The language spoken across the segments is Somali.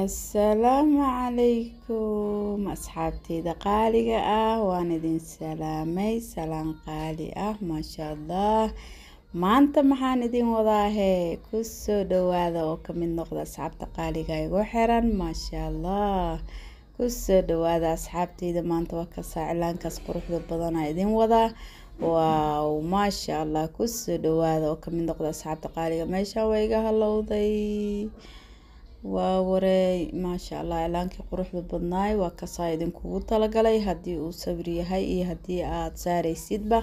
assalaamu calaykum asxaabteyda qaaliga ah waan idin salaamay salaan qaali ah maasha allah maanta maxaan idin wadaahe kusoo dhawaada oo kamid noqda asxaabta qaaliga igu xiran maasha allah kusoo dhawaada asxaabteyda maanta waa kasaa cilaankaas quruxda badanaa idin wadaa waaw maasha allah kusoo dhawaada oo kamid noqda asxaabta qaaliga meesha waa iga halowday waa warey maasha allah ilaankii quruxda badnaay waa kasaa idinkugu talagalay haddii uu sawir yahay iyo haddii aad saaraysidba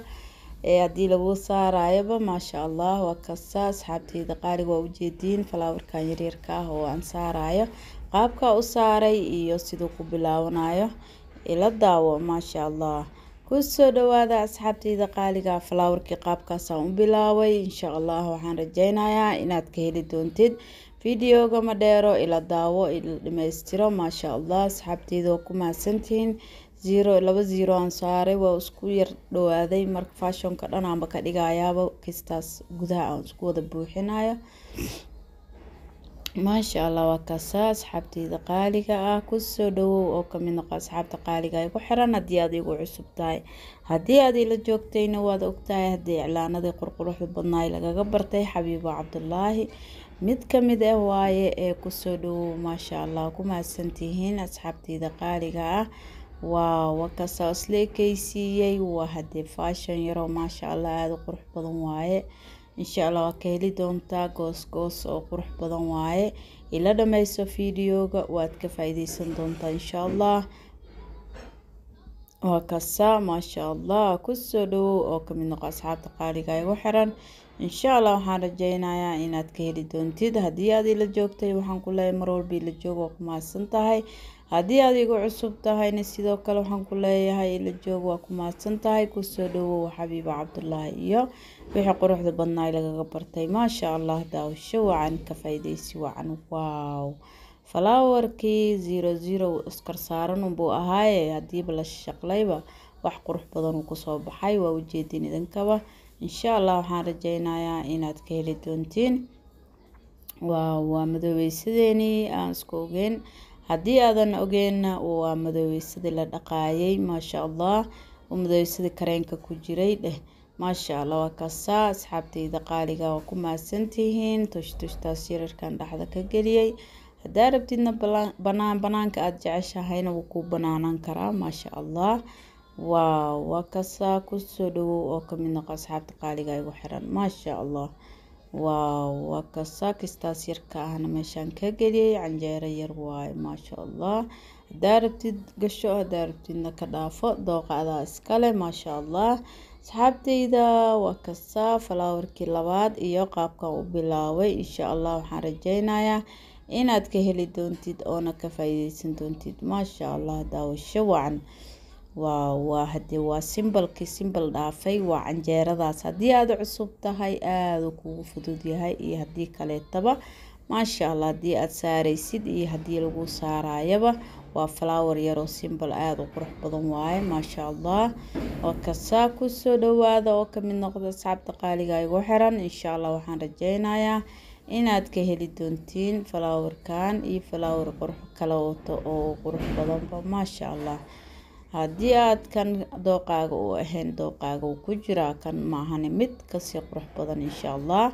haddii lagu saarayoba maasha allah waa kasaa asxaabteyda qaaliga waa ujeediin falaawarkan yaryarka ah oo aan saarayo qaabka u saaray iyo siduu ku bilaawanayo ila daawo maasha allah kusoo dhawaada asxaabteyda qaaliga ah, falaawarkii qaabkaasaan u bilaabay insha allah waxaan rajeynayaa inaad ka heli doontid videoga ma dheero ila daawo ila dhammaystiro maasha allah asxaabteyda waa ku mahadsantihiin zero laba zero aan saaray waa isku yar dhawaaday marka fashionka dhan aanba ka dhigayaaba kistaas gudaha aan isku wada buuxinayo maasha allah waa kaasa asxaabteyda qaaliga ah kusoo dhawow oo kamid noqo asxaabta qaaliga ay ku xiran haddii aad igu cusub tahay haddii aad ila joogtayna waad ogtahay haddii iclaanadii qurquruxda badnaay lagaga bartay xabiibo cabdulaahi mid ka mid ah waaye ee kusoo dhowow maashaa allah ku mahadsantihiin asxaabteyda qaaliga ah waa wakasoo isleekeysiiyey waa haddee faashan yaroo maashaa allah aada u qurux badan waaye insha allah waa ka heli doontaa goosgoos oo qurux badan waaye ila dhameyso videoga waad ka faa doontaa insha allah waa kasaa maashaa allah kusoo dhowow oo kamid noqo asxaabta qaaliga igu xiran insha allah waxaan rajeynayaa inaad ka heli doontid haddii aad ila joogtay waxaan ku leeyahay mar walba ila joog waa ku mahadsan tahay haddii aad igu cusub tahayna sidoo kale waxaan ku leeyahay ila joog waa ku mahadsan tahay kusoo dhawow xabiiba cabdulaahi iyo wixii quruxda badnaa lagaga bartay maasha allah daawasho wacan ka faa'iidaysi wacan waaw falaawarkii zero zero iskor saaran unbuu ahaaye haddiiba la shaqlayba wax qurux badan uu kusoo baxay waa ujeedin idankaba insha allah waxaan rajeynayaa inaad ka heli doontiin waa madoobeysadeenii aan isku ogeen haddii aadan ogeenna waa madoobeysadii la dhaqaayay maasha allah oo madoobeysadii kareenka ku jiray dheh maasha allah waa kasaa asxaabtayda qaaliga waa ku mahadsantihiin tushtushtaas yararkan dhexda ka geliyey haddaa rabtidna banaan banaanka aada jeceshahayna wuu kuu banaanaan karaa maasha allah waaw waa kasaa kusoo dhawow oo kamid noqo asxaabta qaaliga igu xiran maashaa allah waaw waa kasaa kistaas yarka ahna meeshaan ka geliyay canjeero yar waaye maashaa allah hadaa rabtid gasho hadaa rabtidna ka dhaafo dooqa adaa iskale maashaa allah asxaabtayda waa kasaa falaawarkii labaad iyo qaabkan u bilaabay insha allah waxaan rajeynayaa inaad ka heli doontid oona ka faa-iideysan doontid maasha allah daawasho wacan waa hade waa simbalkii simbal dhaafay waa canjeeradaas haddii aada cusub tahay aada kugu fudud yahay iyo haddii kaleetaba maasha allah haddii aada saaraysid iyo haddii lagu saaraayaba waa flower yaroo simbal aada u qurux badan waaye maasha allah oo kasaa kusoo dhawaada oo kamid noqda asxaabta qaaliga igu xiran insha allah waxaan rajeynayaa inaad ka heli doontiin flowerkan iyo flower qurux kale wato oo qurux badanba maasha allah haddii aad kan dooqaaga u ahayn dooqaaga uu ku jiraa kan maahane mid kasii qurux badan insha allah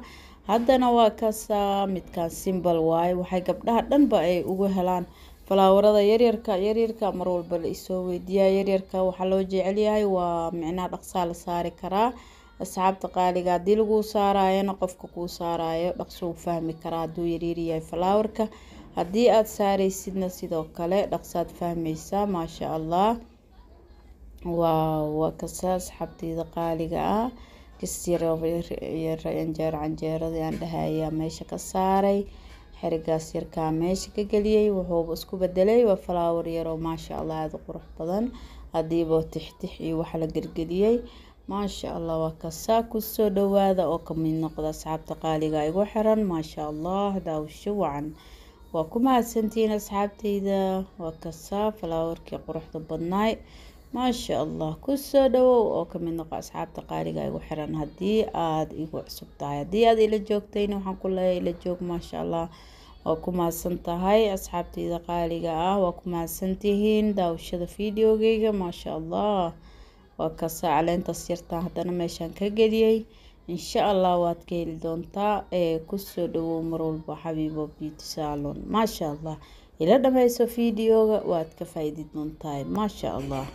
haddana waa kasaa midkan simbal waaye waxay gabdhaha dhanba ay ugu helaan falaawarada yaryarka yaryarka marwalba la isoo weydiiyaa yaryarka waxaa loo jecelyahay waa micnaa dhaqsaa la saari karaa asxaabta qaaliga haddii laguu saaraayana qofka kuu saaraayo dhaqso u fahmi karaa hadduu yaryaryahay falaawarka haddii aada saaraysidna sidoo kale dhaqsaad fahmaysaa maasha allah waa kasaa asxaabteyda qaaliga ah gasyar canjeero canjeeradii aan dhahayaa meesha ka saaray xerigaas yarkaa meesha ka geliyey wuxuuba isku bedelay waa falaawar yaroo maasha allah aada u qurux badan hadiiba tixtix iyo wax la gelgeliyey maasha allah waa kasaa kusoo dhawaada oo kamid noqda asxaabta qaaliga igu xiran maasha allah daawasho wacan waa ku mahadsantihiin asxaabteyda waa kasaa falaawarkii quruxda badnaay maasha allah kusoo dhawow oo kamid noqo asxaabta qaaliga igu xiran haddii aad igu cusub tahay haddii aada ila joogtayna waxaan ku leeya ila joog maasha allah waa ku mahadsan tahay asxaabteyda qaaliga ah waa ku mahadsantihiin daawashada videogeyga maasha allah waa kasa caleentas yartaa haddana meeshaan ka geliyey insha allah waad ka heli doontaa ee kusoo dhawow marwalba xabiibo beauty salon maasha allah ila dhameyso videoga waad ka faa-idi doontahay maasha allah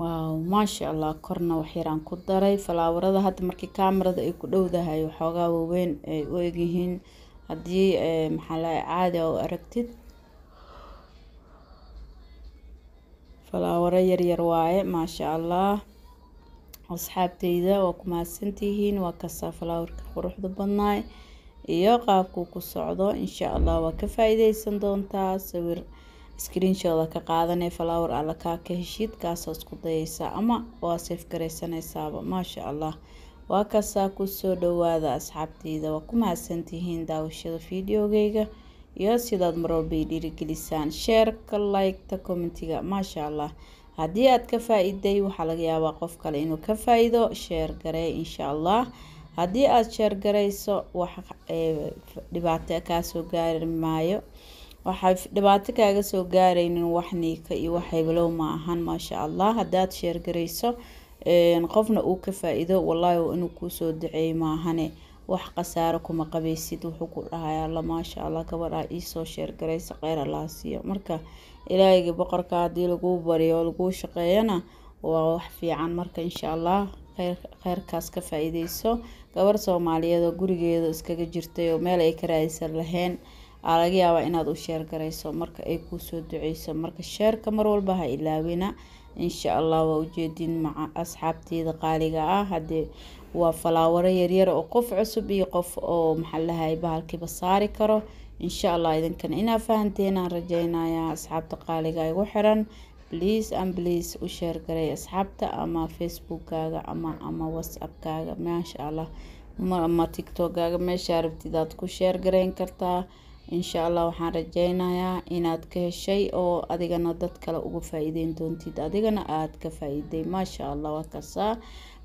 waaw maasha allah korna wax yaraan ku daray falaawarada hadda markii kaamarada ay ku dhowdahay waxoogaa waaweyn ay u egyihiin haddii eh, maxaa caadi u aragtid falaawaro yaryar waaye maasha allah asxaabteyda waa ku mahadsantihiin waa kastaa falaawarka quruxda badnaay iyo qaabkuu ku socdo insha allah waa ka faa-iideysan doontaa sawir screenshoda ka qaadanee flower alla kaa ka heshiid kaasoo isku dayeysaa ama waa seef garaysanaysaaba maasha allah waa kasaa kusoo dhawaada asxaabteyda waa ku mahadsantihiin daawashada fideogeyga iyo sidaad marwalbay dhiirigelisaan sheerka like-ta commentiga maasha allah haddii aad ka faa-iday waxaa laga yaabaa qof kale inuu ka faaiido ido sheer garee insha allah haddii aad sheer garayso wax eh, dhibaato kaasoo gaari maayo waxaa dhibaato kaaga soo gaaraynin wax niika iyo wax heblow ma ahan maasha allah haddaad sheergarayso qofna uu ka faaiido iido wallaahi inuu kuusoo duceey maahane wax khasaaro kuma qabaysid wuxuu ku dhahay alla maasha allah gabadha iisoo sheergaraysa kheyr allaha siiyo marka ilaahayga boqorka haddii laguu baryo oo shaqeeyana waa wax fiican marka insha allah kheyrkaas ka faaiideyso iideyso gabarh soomaaliyeed oo gurigeeda iskaga jirtay oo meel ay ka raadsan lahayn waxaa laga yaabaa inaad u sheer marka ay kuusoo duceyso marka sheerka marwalba ha ilaawina insha allah waa ujeedin maca asxaabteeda qaaliga ah hadee waa falaawaro yaryar oo qof cusub iyo qof oo maxaalahay bahalkiiba saari karo insha allah idinkana inaa fahanteynaan rajeynaya asxaabta qaaliga igu xiran blias amblis u sheergaray asxaabta ama facebookkaaga ama ama whatsappkaaga maasha allah ma tigtogaaga meeshaa rabtid aad ku sheergarayn kartaa insha allah waxaan rajeynayaa inaad ka heshay oo adigana dad kale uga faa-iideyn doontid adigana aada ka faa-iiday maasha allah waa kasaa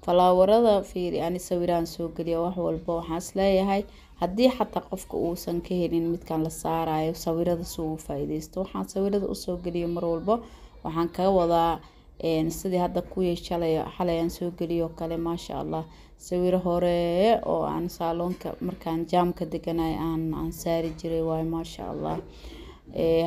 falaawarada fiiri ani sawiraan soo geliya wax walba waxaan isleeyahay haddii xataa qofka uusan ka helin midkan la saarayo sawirada si uu faa waxaan sawirada usoo geliya mar walba waxaan kaga wadaa sidii hadda kuwii shalay xalay aan soo geliyoo kale maasha allah sawiro hore oo aan saaloonka markaan jaamka deganay aan saari jiray waayo maasha allah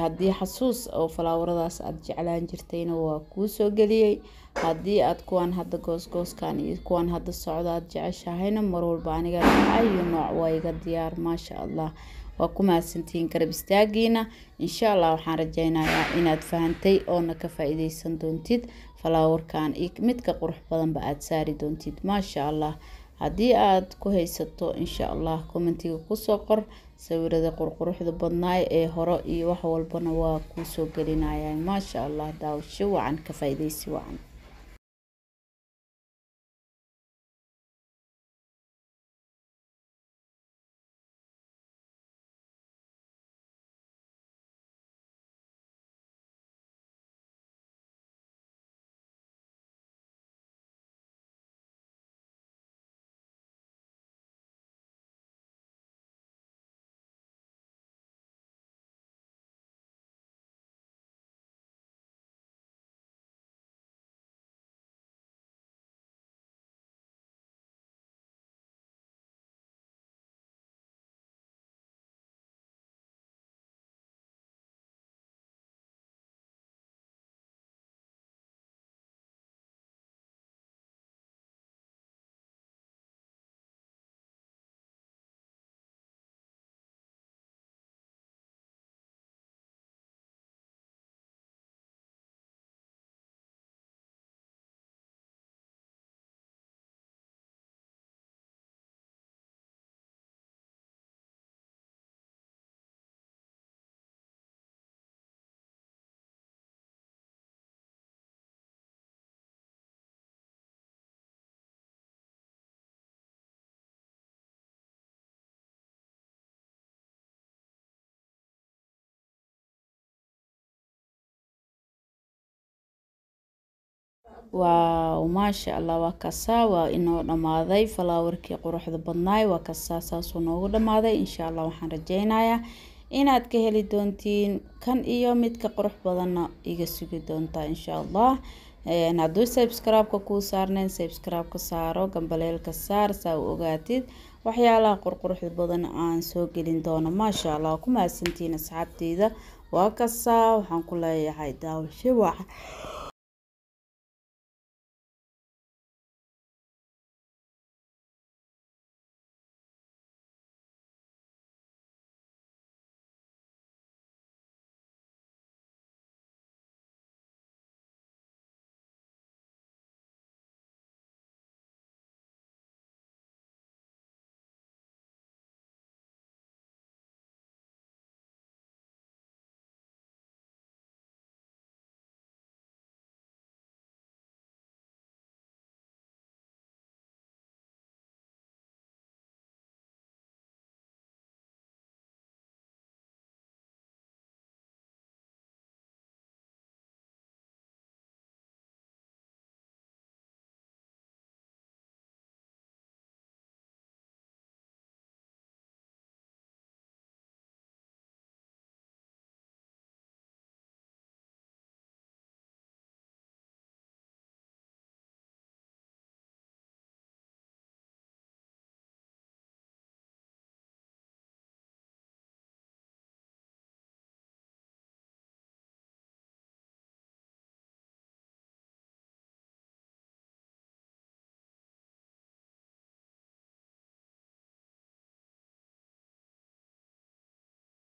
haddii xasuus oo falaawaradaas aad jeclaan jirtayna waa kuu soo geliyey haddii aad kuwaan hadda goosgooskan iyo kuwaan hadda socdo aad jeceshahayna marwalba aniga ayu nooc waa iga diyaar maasha allah waa ku mahadsantihiin garab istaagiina insha allah waxaan rajeynayaa inaad fahantay oona ka faaiidaysan doontid falaawarkan iyo midka qurux badanba aad saari doontid maasha allah haddii aad ku haysato insha allah commentiga kusoo qor sawirada qurquruxda badnaay ee hore iyo wax walbana waa kuusoo gelinayaan maasha allah daawasho wacan ka faa wacan waaw maasha allah waa kasaa waa inoo dhamaaday falaawarkii quruxda badnaay waa kasaa saasuu noogu dhammaaday insha allah waxaan rajeynayaa inaad ka heli doontiin kan iyo midka qurux badanna iga sugi doontaa insha allah hadduu sabscribe-ka kuu saarnayn sabscribe saaro gambaleelka saar saa u ogaatid waxyaalaha qurquruxda badan aan soo gelin doono maasha allah ku mahadsantiin asxaabteyda waa kasaa waxaan ku leeyahay daawashe waaca